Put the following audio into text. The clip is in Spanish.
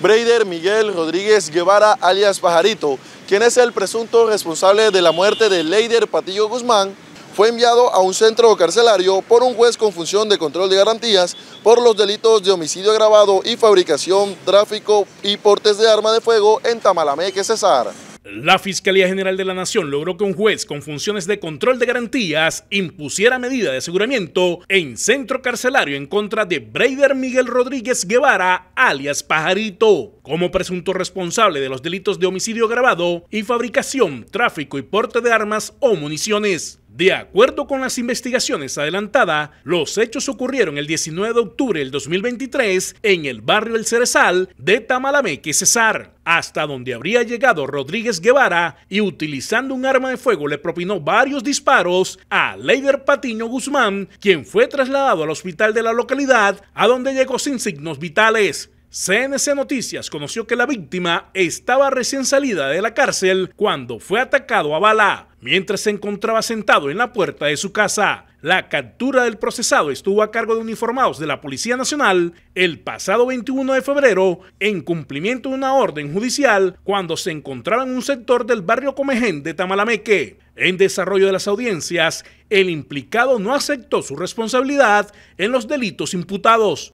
Breider Miguel Rodríguez Guevara, alias Pajarito, quien es el presunto responsable de la muerte de Leider Patillo Guzmán, fue enviado a un centro carcelario por un juez con función de control de garantías por los delitos de homicidio agravado y fabricación, tráfico y portes de arma de fuego en Tamalameque, Cesar. La Fiscalía General de la Nación logró que un juez con funciones de control de garantías impusiera medida de aseguramiento en centro carcelario en contra de Breider Miguel Rodríguez Guevara, alias Pajarito, como presunto responsable de los delitos de homicidio agravado y fabricación, tráfico y porte de armas o municiones. De acuerdo con las investigaciones adelantadas, los hechos ocurrieron el 19 de octubre del 2023 en el barrio El Cerezal de Tamalameque, Cesar, hasta donde habría llegado Rodríguez Guevara y utilizando un arma de fuego le propinó varios disparos a Leider Patiño Guzmán, quien fue trasladado al hospital de la localidad, a donde llegó sin signos vitales. CNC Noticias conoció que la víctima estaba recién salida de la cárcel cuando fue atacado a bala, mientras se encontraba sentado en la puerta de su casa. La captura del procesado estuvo a cargo de uniformados de la Policía Nacional el pasado 21 de febrero en cumplimiento de una orden judicial cuando se encontraba en un sector del barrio Comején de Tamalameque. En desarrollo de las audiencias, el implicado no aceptó su responsabilidad en los delitos imputados